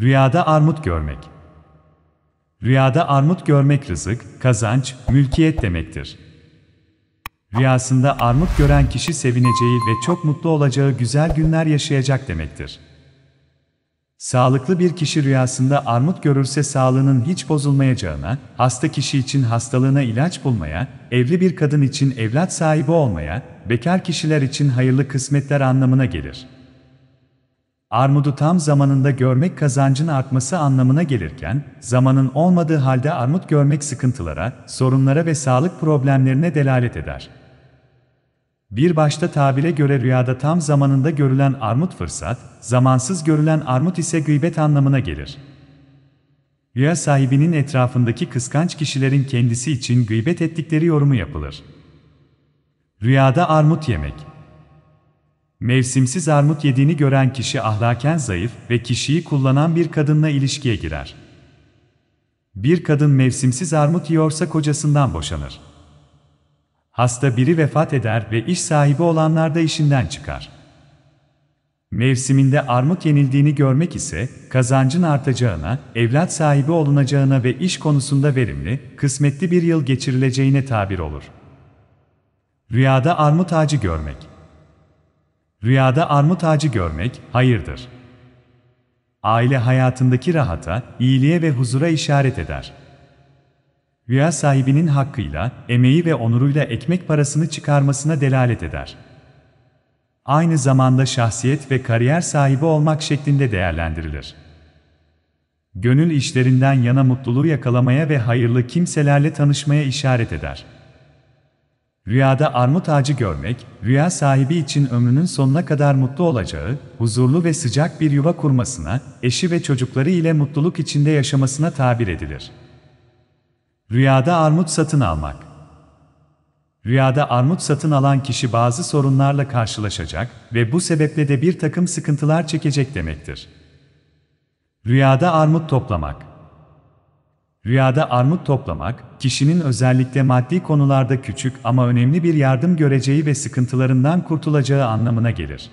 Rüyada armut görmek. Rüyada armut görmek rızık, kazanç, mülkiyet demektir. Rüyasında armut gören kişi sevineceği ve çok mutlu olacağı güzel günler yaşayacak demektir. Sağlıklı bir kişi rüyasında armut görürse sağlığının hiç bozulmayacağına, hasta kişi için hastalığına ilaç bulmaya, evli bir kadın için evlat sahibi olmaya, bekar kişiler için hayırlı kısmetler anlamına gelir armudu tam zamanında görmek kazancın artması anlamına gelirken, zamanın olmadığı halde armut görmek sıkıntılara, sorunlara ve sağlık problemlerine delalet eder. Bir başta tabire göre rüyada tam zamanında görülen armut fırsat, zamansız görülen armut ise gıybet anlamına gelir. Rüya sahibinin etrafındaki kıskanç kişilerin kendisi için gıybet ettikleri yorumu yapılır. Rüyada armut yemek Mevsimsiz armut yediğini gören kişi ahlaken zayıf ve kişiyi kullanan bir kadınla ilişkiye girer. Bir kadın mevsimsiz armut yiyorsa kocasından boşanır. Hasta biri vefat eder ve iş sahibi olanlar da işinden çıkar. Mevsiminde armut yenildiğini görmek ise, kazancın artacağına, evlat sahibi olunacağına ve iş konusunda verimli, kısmetli bir yıl geçirileceğine tabir olur. Rüyada armut ağacı görmek Rüyada armut ağacı görmek, hayırdır. Aile hayatındaki rahata, iyiliğe ve huzura işaret eder. Rüya sahibinin hakkıyla, emeği ve onuruyla ekmek parasını çıkarmasına delalet eder. Aynı zamanda şahsiyet ve kariyer sahibi olmak şeklinde değerlendirilir. Gönül işlerinden yana mutluluğu yakalamaya ve hayırlı kimselerle tanışmaya işaret eder. Rüyada armut ağacı görmek, rüya sahibi için ömrünün sonuna kadar mutlu olacağı, huzurlu ve sıcak bir yuva kurmasına, eşi ve çocukları ile mutluluk içinde yaşamasına tabir edilir. Rüyada armut satın almak Rüyada armut satın alan kişi bazı sorunlarla karşılaşacak ve bu sebeple de bir takım sıkıntılar çekecek demektir. Rüyada armut toplamak Rüyada armut toplamak, kişinin özellikle maddi konularda küçük ama önemli bir yardım göreceği ve sıkıntılarından kurtulacağı anlamına gelir.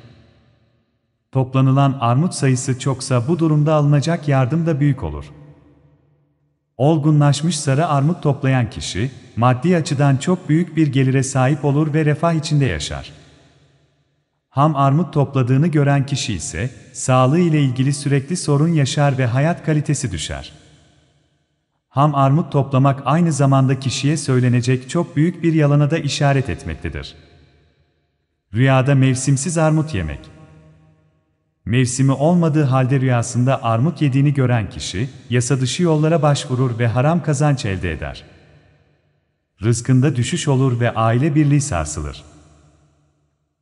Toplanılan armut sayısı çoksa bu durumda alınacak yardım da büyük olur. Olgunlaşmış sarı armut toplayan kişi, maddi açıdan çok büyük bir gelire sahip olur ve refah içinde yaşar. Ham armut topladığını gören kişi ise, sağlığı ile ilgili sürekli sorun yaşar ve hayat kalitesi düşer ham armut toplamak aynı zamanda kişiye söylenecek çok büyük bir yalana da işaret etmektedir. Rüyada mevsimsiz armut yemek Mevsimi olmadığı halde rüyasında armut yediğini gören kişi, yasa dışı yollara başvurur ve haram kazanç elde eder. Rızkında düşüş olur ve aile birliği sarsılır.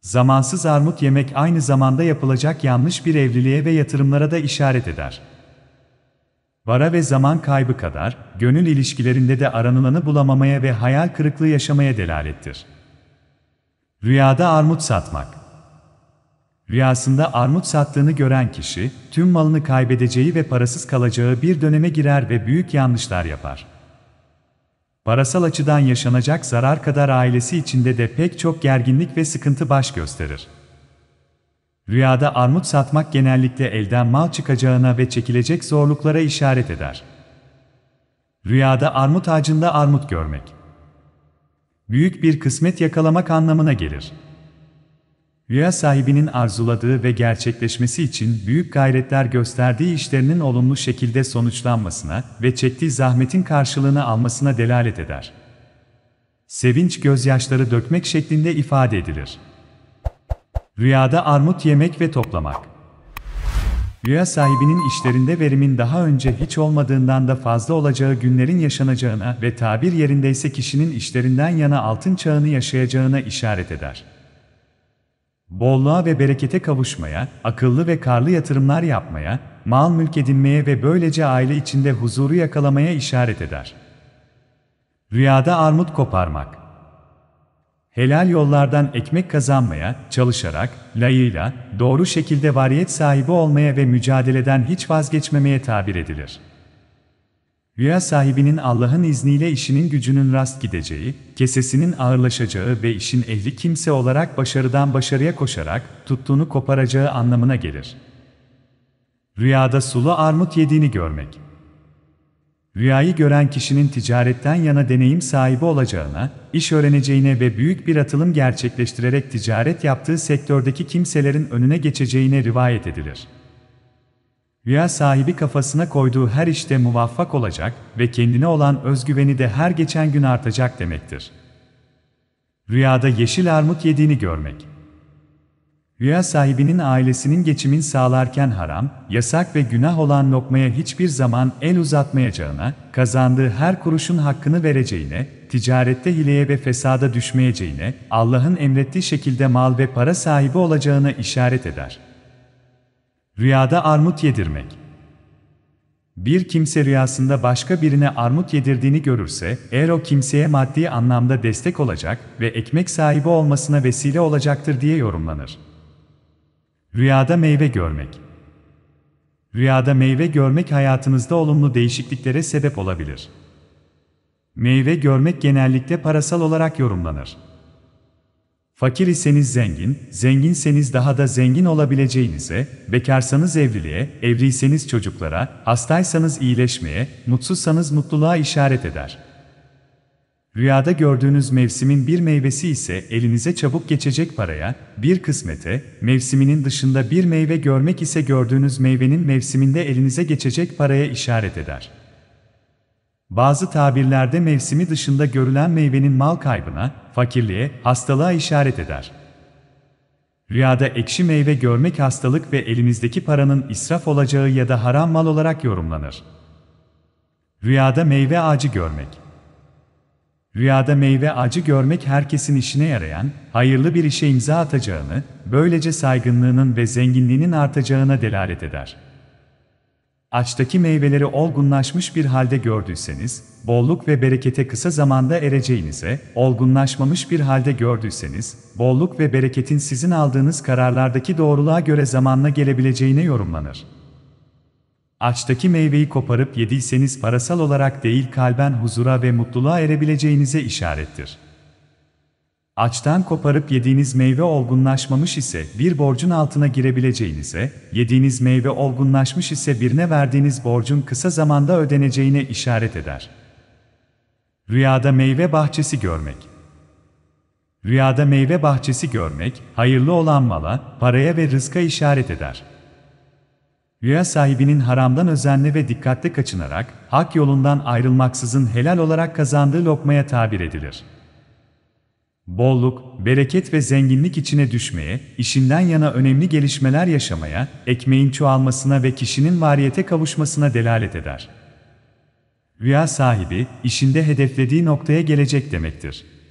Zamansız armut yemek aynı zamanda yapılacak yanlış bir evliliğe ve yatırımlara da işaret eder. Vara ve zaman kaybı kadar, gönül ilişkilerinde de aranılanı bulamamaya ve hayal kırıklığı yaşamaya delalettir. Rüyada armut satmak Rüyasında armut sattığını gören kişi, tüm malını kaybedeceği ve parasız kalacağı bir döneme girer ve büyük yanlışlar yapar. Parasal açıdan yaşanacak zarar kadar ailesi içinde de pek çok gerginlik ve sıkıntı baş gösterir. Rüyada armut satmak genellikle elden mal çıkacağına ve çekilecek zorluklara işaret eder. Rüyada armut ağacında armut görmek. Büyük bir kısmet yakalamak anlamına gelir. Rüya sahibinin arzuladığı ve gerçekleşmesi için büyük gayretler gösterdiği işlerinin olumlu şekilde sonuçlanmasına ve çektiği zahmetin karşılığını almasına delalet eder. Sevinç gözyaşları dökmek şeklinde ifade edilir. Rüyada armut yemek ve toplamak. Rüya sahibinin işlerinde verimin daha önce hiç olmadığından da fazla olacağı günlerin yaşanacağına ve tabir yerindeyse kişinin işlerinden yana altın çağını yaşayacağına işaret eder. Bolluğa ve berekete kavuşmaya, akıllı ve karlı yatırımlar yapmaya, mal mülk edinmeye ve böylece aile içinde huzuru yakalamaya işaret eder. Rüyada armut koparmak helal yollardan ekmek kazanmaya, çalışarak, layıyla doğru şekilde variyet sahibi olmaya ve mücadeleden hiç vazgeçmemeye tabir edilir. Rüya sahibinin Allah'ın izniyle işinin gücünün rast gideceği, kesesinin ağırlaşacağı ve işin ehli kimse olarak başarıdan başarıya koşarak tuttuğunu koparacağı anlamına gelir. Rüyada sulu armut yediğini görmek Rüyayı gören kişinin ticaretten yana deneyim sahibi olacağına, iş öğreneceğine ve büyük bir atılım gerçekleştirerek ticaret yaptığı sektördeki kimselerin önüne geçeceğine rivayet edilir. Rüya sahibi kafasına koyduğu her işte muvaffak olacak ve kendine olan özgüveni de her geçen gün artacak demektir. Rüyada yeşil armut yediğini görmek Rüya sahibinin ailesinin geçimin sağlarken haram, yasak ve günah olan lokmaya hiçbir zaman el uzatmayacağına, kazandığı her kuruşun hakkını vereceğine, ticarette hileye ve fesada düşmeyeceğine, Allah'ın emrettiği şekilde mal ve para sahibi olacağına işaret eder. Rüyada armut yedirmek bir kimse rüyasında başka birine armut yedirdiğini görürse, eğer o kimseye maddi anlamda destek olacak ve ekmek sahibi olmasına vesile olacaktır diye yorumlanır. Rüyada meyve görmek. Rüyada meyve görmek hayatınızda olumlu değişikliklere sebep olabilir. Meyve görmek genellikle parasal olarak yorumlanır. Fakir iseniz zengin, zenginseniz daha da zengin olabileceğinize, bekarsanız evliliğe, evliyseniz çocuklara, hastaysanız iyileşmeye, mutsuzsanız mutluluğa işaret eder. Rüyada gördüğünüz mevsimin bir meyvesi ise elinize çabuk geçecek paraya, bir kısmete, mevsiminin dışında bir meyve görmek ise gördüğünüz meyvenin mevsiminde elinize geçecek paraya işaret eder. Bazı tabirlerde mevsimi dışında görülen meyvenin mal kaybına, fakirliğe, hastalığa işaret eder. Rüyada ekşi meyve görmek hastalık ve elinizdeki paranın israf olacağı ya da haram mal olarak yorumlanır. Rüyada meyve ağacı görmek Rüyada meyve ağacı görmek herkesin işine yarayan, hayırlı bir işe imza atacağını, böylece saygınlığının ve zenginliğinin artacağına delalet eder. Açtaki meyveleri olgunlaşmış bir halde gördüyseniz, bolluk ve berekete kısa zamanda ereceğinize, olgunlaşmamış bir halde gördüyseniz, bolluk ve bereketin sizin aldığınız kararlardaki doğruluğa göre zamanla gelebileceğine yorumlanır. Açtaki meyveyi koparıp yediyseniz parasal olarak değil kalben huzura ve mutluluğa erebileceğinize işarettir. Açtan koparıp yediğiniz meyve olgunlaşmamış ise bir borcun altına girebileceğinize, yediğiniz meyve olgunlaşmış ise birine verdiğiniz borcun kısa zamanda ödeneceğine işaret eder. Rüyada meyve bahçesi görmek Rüyada meyve bahçesi görmek, hayırlı olan mala, paraya ve rızka işaret eder. Rüya sahibinin haramdan özenli ve dikkatli kaçınarak, hak yolundan ayrılmaksızın helal olarak kazandığı lokmaya tabir edilir. Bolluk, bereket ve zenginlik içine düşmeye, işinden yana önemli gelişmeler yaşamaya, ekmeğin çoğalmasına ve kişinin variyete kavuşmasına delalet eder. Rüya sahibi, işinde hedeflediği noktaya gelecek demektir.